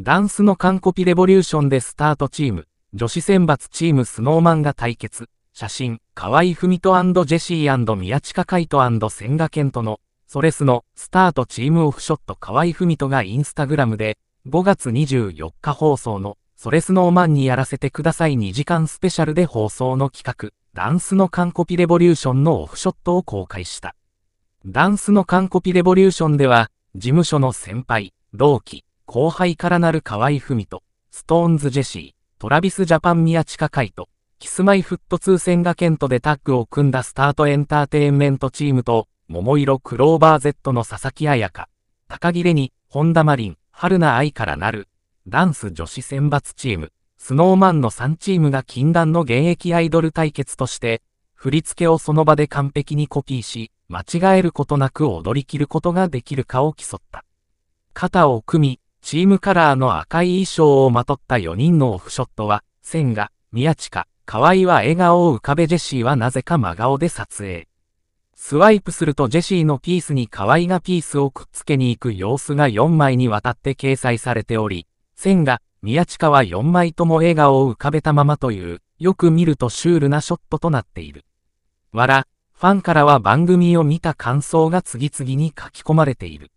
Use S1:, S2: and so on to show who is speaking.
S1: ダンスの完コピレボリューションでスタートチーム、女子選抜チームスノーマンが対決、写真、河合文人ジェシー宮近海斗千賀健人の、ソレスの、スタートチームオフショット河合文人がインスタグラムで、5月24日放送の、ソレスノーマンにやらせてください2時間スペシャルで放送の企画、ダンスの完コピレボリューションのオフショットを公開した。ダンスの完コピレボリューションでは、事務所の先輩、同期、後輩からなる河合文人、ストーンズ・ジェシー、トラビス・ジャパン・宮近海と、キスマイ・フット2千賀県とでタッグを組んだスタートエンターテインメントチームと、桃色クローバー Z の佐々木彩香、高木れに、本田マリン、春菜愛からなる、ダンス女子選抜チーム、スノーマンの3チームが禁断の現役アイドル対決として、振り付けをその場で完璧にコピーし、間違えることなく踊り切ることができるかを競った。肩を組み、チームカラーの赤い衣装をまとった4人のオフショットは、千賀、宮近、河合は笑顔を浮かべジェシーはなぜか真顔で撮影。スワイプするとジェシーのピースに河合がピースをくっつけに行く様子が4枚にわたって掲載されており、千賀、宮近は4枚とも笑顔を浮かべたままという、よく見るとシュールなショットとなっている。わら、ファンからは番組を見た感想が次々に書き込まれている。